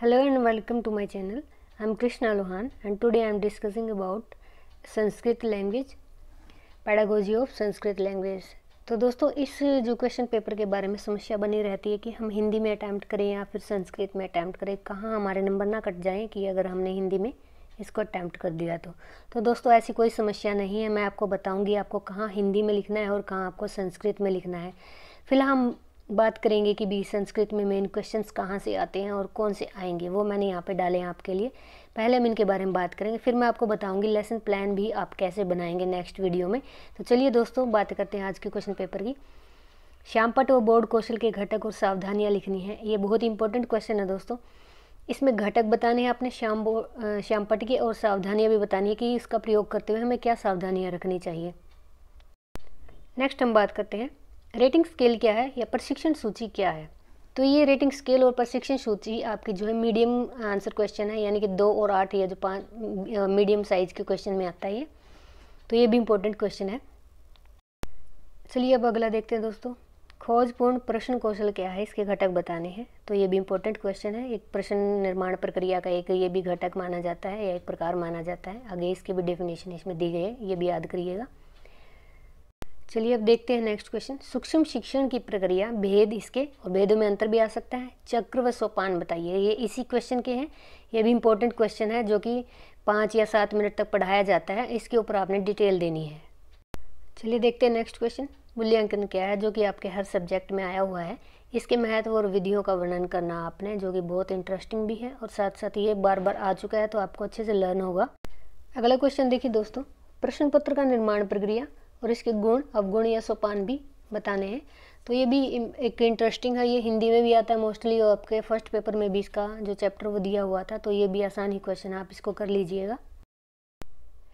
Hello and welcome to my channel. I am Krishna Lohan and today I am discussing about Sanskrit language, pedagogy of Sanskrit language. तो दोस्तों इस जो question paper के बारे में समस्या बनी रहती है कि हम हिंदी में अटैम्प्ट करें या फिर संस्कृत में अटैम्प्ट करें कहाँ हमारे नंबर ना कट जाएं कि अगर हमने हिंदी में इसको अटैम्प्ट कर दिया तो तो दोस्तों ऐसी कोई समस्या नहीं है मैं आपको बताऊंगी आपको कहाँ हिंदी में लिखना है और कहाँ आपको संस्कृत में लिखना है फिलहाल हम बात करेंगे कि भी संस्कृत में मेन क्वेश्चंस कहाँ से आते हैं और कौन से आएंगे वो मैंने यहाँ पे डाले हैं आपके लिए पहले हम इनके बारे में बात करेंगे फिर मैं आपको बताऊंगी लेसन प्लान भी आप कैसे बनाएंगे नेक्स्ट वीडियो में तो चलिए दोस्तों बात करते हैं आज के क्वेश्चन पेपर की श्यामपट व बोर्ड कौशल के घटक और सावधानियाँ लिखनी है ये बहुत इंपॉर्टेंट क्वेश्चन है दोस्तों इसमें घटक बताने हैं आपने श्याम बोर्ड श्यामपट के और सावधानियाँ भी बतानी है कि इसका प्रयोग करते हुए हमें क्या सावधानियाँ रखनी चाहिए नेक्स्ट हम बात करते हैं रेटिंग स्केल क्या है या प्रशिक्षण सूची क्या है तो ये रेटिंग स्केल और प्रशिक्षण सूची आपकी जो है मीडियम आंसर क्वेश्चन है यानी कि दो और आठ या जो पाँच मीडियम साइज के क्वेश्चन में आता है ये तो ये भी इम्पोर्टेंट क्वेश्चन है चलिए अब अगला देखते हैं दोस्तों खोजपूर्ण प्रश्न कौशल क्या है इसके घटक बताने हैं तो ये भी इम्पोर्टेंट क्वेश्चन है एक प्रश्न निर्माण प्रक्रिया का एक ये भी घटक माना जाता है या एक प्रकार माना जाता है आगे इसकी भी डेफिनेशन इसमें दी गई है ये भी याद करिएगा चलिए अब देखते हैं नेक्स्ट क्वेश्चन सूक्ष्म शिक्षण की प्रक्रिया भेद इसके और भेदों में अंतर भी आ सकता है चक्र व सोपान बताइए ये इसी क्वेश्चन के हैं ये भी इंपॉर्टेंट क्वेश्चन है जो कि पाँच या सात मिनट तक पढ़ाया जाता है इसके ऊपर आपने डिटेल देनी है चलिए देखते हैं नेक्स्ट क्वेश्चन मूल्यांकन क्या है जो कि आपके हर सब्जेक्ट में आया हुआ है इसके महत्व और विधियों का वर्णन करना आपने जो कि बहुत इंटरेस्टिंग भी है और साथ साथ ये बार बार आ चुका है तो आपको अच्छे से लर्न होगा अगला क्वेश्चन देखिए दोस्तों प्रश्न पत्र का निर्माण प्रक्रिया और इसके गुण अवगुण या सोपान भी बताने हैं तो ये भी एक इंटरेस्टिंग है ये हिंदी में भी आता है मोस्टली और आपके फर्स्ट पेपर में भी इसका जो चैप्टर वो दिया हुआ था तो ये भी आसान ही क्वेश्चन आप इसको कर लीजिएगा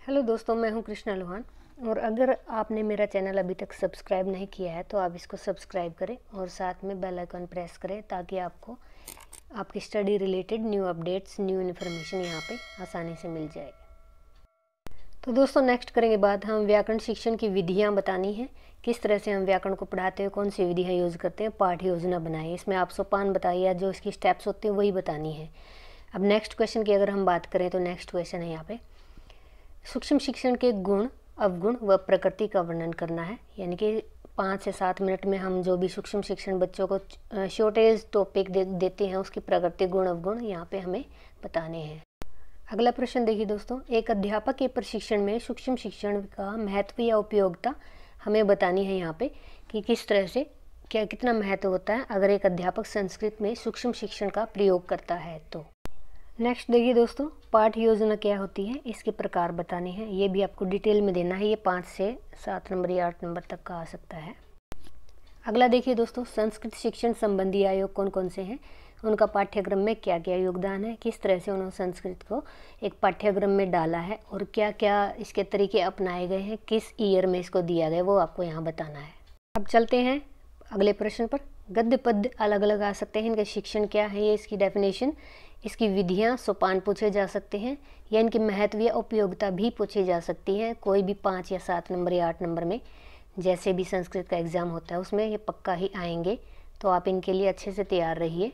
हेलो दोस्तों मैं हूँ कृष्णा लोहान और अगर आपने मेरा चैनल अभी तक सब्सक्राइब नहीं किया है तो आप इसको सब्सक्राइब करें और साथ में बेल आइकन प्रेस करें ताकि आपको आपकी study related new updates new information यहाँ पे आसानी से मिल जाएगी तो दोस्तों नेक्स्ट करेंगे बात हम व्याकरण शिक्षण की विधियाँ बतानी है किस तरह से हम व्याकरण को पढ़ाते हैं कौन सी विधियाँ यूज़ करते हैं पाठ योजना बनाए इसमें आप सोपान बताइए जो इसकी स्टेप्स होते हैं वही बतानी है अब नेक्स्ट क्वेश्चन की अगर हम बात करें तो नेक्स्ट क्वेश्चन है यहाँ पे सूक्ष्म शिक्षण के गुण अवगुण व प्रकृति का वर्णन करना है यानी कि पाँच से सात मिनट में हम जो भी सूक्ष्म शिक्षण बच्चों को शॉर्टेज टॉपिक दे, देते हैं उसकी प्रकृति गुण अवगुण यहाँ पे हमें बताने हैं अगला प्रश्न देखिए दोस्तों एक अध्यापक के प्रशिक्षण में सूक्ष्म शिक्षण का महत्व या उपयोगिता हमें बतानी है यहाँ पे कि किस तरह से क्या कितना महत्व होता है अगर एक अध्यापक संस्कृत में सूक्ष्म शिक्षण का प्रयोग करता है तो नेक्स्ट देखिए दोस्तों पाठ योजना क्या होती है इसके प्रकार बताने हैं ये भी आपको डिटेल में देना है ये पाँच से सात नंबर या आठ नंबर तक का आ सकता है अगला देखिए दोस्तों संस्कृत शिक्षण संबंधी आयोग कौन कौन से हैं उनका पाठ्यक्रम में क्या क्या योगदान है किस तरह से उन्होंने संस्कृत को एक पाठ्यक्रम में डाला है और क्या क्या इसके तरीके अपनाए गए हैं किस ईयर में इसको दिया गया वो आपको यहाँ बताना है अब चलते हैं अगले प्रश्न पर गद्य पद्य अलग अलग आ सकते हैं इनका शिक्षण क्या है ये इसकी डेफिनेशन इसकी विधियाँ सोपान पूछे जा सकते हैं या इनकी महत्व या उपयोगिता भी पूछी जा सकती है कोई भी पाँच या सात नंबर या आठ नंबर में जैसे भी संस्कृत का एग्ज़ाम होता है उसमें ये पक्का ही आएंगे तो आप इनके लिए अच्छे से तैयार रहिए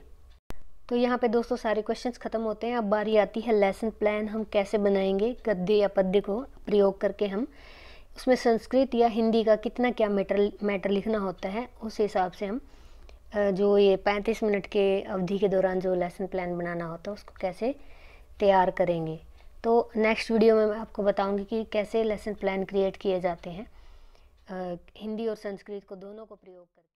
तो यहाँ पे दोस्तों सारे क्वेश्चंस ख़त्म होते हैं अब बारी आती है लेसन प्लान हम कैसे बनाएंगे गद्य या पद्य को प्रयोग करके हम उसमें संस्कृत या हिंदी का कितना क्या मैटर मैटर लिखना होता है उस हिसाब से हम जो ये पैंतीस मिनट के अवधि के दौरान जो लेसन प्लान बनाना होता है उसको कैसे तैयार करेंगे तो नेक्स्ट वीडियो में मैं आपको बताऊंगी कि कैसे लेसन प्लान क्रिएट किए जाते हैं हिंदी और संस्कृत को दोनों को प्रयोग करके